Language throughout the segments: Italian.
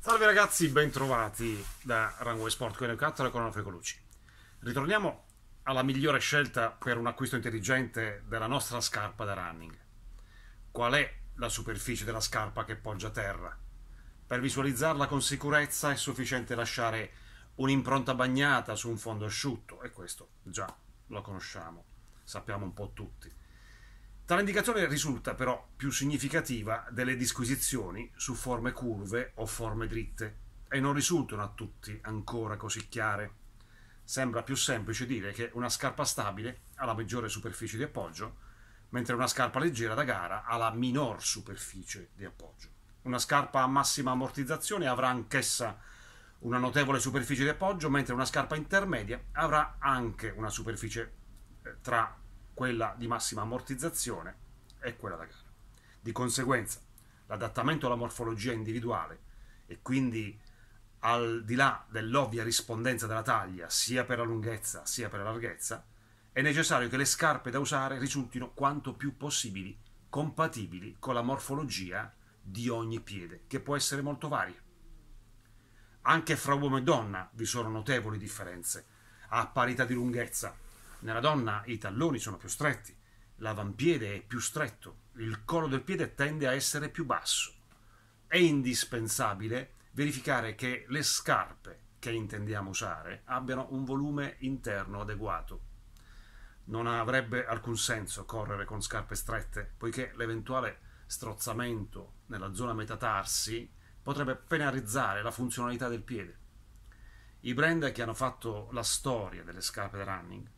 Salve ragazzi, bentrovati da Runway Sport con Eucator e con Alfredo Luci. Ritorniamo alla migliore scelta per un acquisto intelligente della nostra scarpa da running. Qual è la superficie della scarpa che poggia a terra? Per visualizzarla con sicurezza è sufficiente lasciare un'impronta bagnata su un fondo asciutto e questo già lo conosciamo, sappiamo un po' tutti. Tale indicazione risulta però più significativa delle disquisizioni su forme curve o forme dritte e non risultano a tutti ancora così chiare. Sembra più semplice dire che una scarpa stabile ha la maggiore superficie di appoggio, mentre una scarpa leggera da gara ha la minor superficie di appoggio. Una scarpa a massima ammortizzazione avrà anch'essa una notevole superficie di appoggio, mentre una scarpa intermedia avrà anche una superficie eh, tra quella di massima ammortizzazione e quella da gara. Di conseguenza, l'adattamento alla morfologia individuale e quindi al di là dell'ovvia rispondenza della taglia, sia per la lunghezza sia per la larghezza, è necessario che le scarpe da usare risultino quanto più possibili compatibili con la morfologia di ogni piede, che può essere molto varia. Anche fra uomo e donna vi sono notevoli differenze a parità di lunghezza, nella donna i talloni sono più stretti, l'avampiede è più stretto, il collo del piede tende a essere più basso. È indispensabile verificare che le scarpe che intendiamo usare abbiano un volume interno adeguato. Non avrebbe alcun senso correre con scarpe strette, poiché l'eventuale strozzamento nella zona metatarsi potrebbe penalizzare la funzionalità del piede. I brand che hanno fatto la storia delle scarpe da running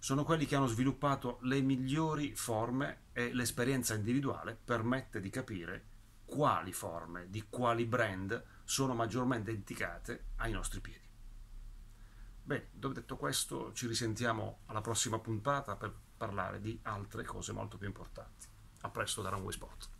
sono quelli che hanno sviluppato le migliori forme e l'esperienza individuale permette di capire quali forme, di quali brand sono maggiormente indicate ai nostri piedi. Bene, dopo detto questo ci risentiamo alla prossima puntata per parlare di altre cose molto più importanti. A presto da Runway Sport.